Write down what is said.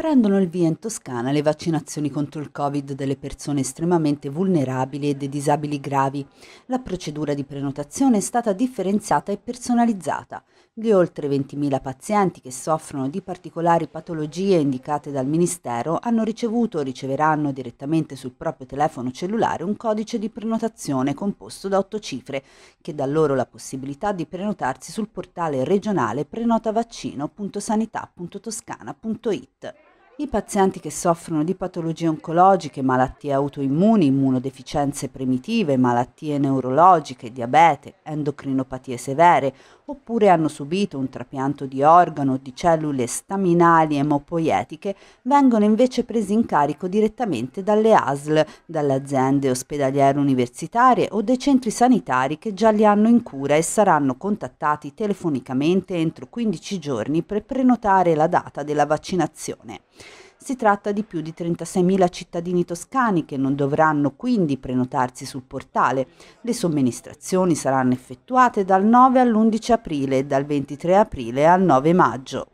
prendono il via in Toscana le vaccinazioni contro il Covid delle persone estremamente vulnerabili e dei disabili gravi. La procedura di prenotazione è stata differenziata e personalizzata. Gli oltre 20.000 pazienti che soffrono di particolari patologie indicate dal Ministero hanno ricevuto o riceveranno direttamente sul proprio telefono cellulare un codice di prenotazione composto da otto cifre, che dà loro la possibilità di prenotarsi sul portale regionale prenotavaccino.sanità.toscana.it. I pazienti che soffrono di patologie oncologiche, malattie autoimmuni, immunodeficienze primitive, malattie neurologiche, diabete, endocrinopatie severe, oppure hanno subito un trapianto di organo o di cellule staminali emopoietiche, vengono invece presi in carico direttamente dalle ASL, dalle aziende ospedaliere universitarie o dai centri sanitari che già li hanno in cura e saranno contattati telefonicamente entro 15 giorni per prenotare la data della vaccinazione. Si tratta di più di 36.000 cittadini toscani che non dovranno quindi prenotarsi sul portale. Le somministrazioni saranno effettuate dal 9 all'11 aprile e dal 23 aprile al 9 maggio.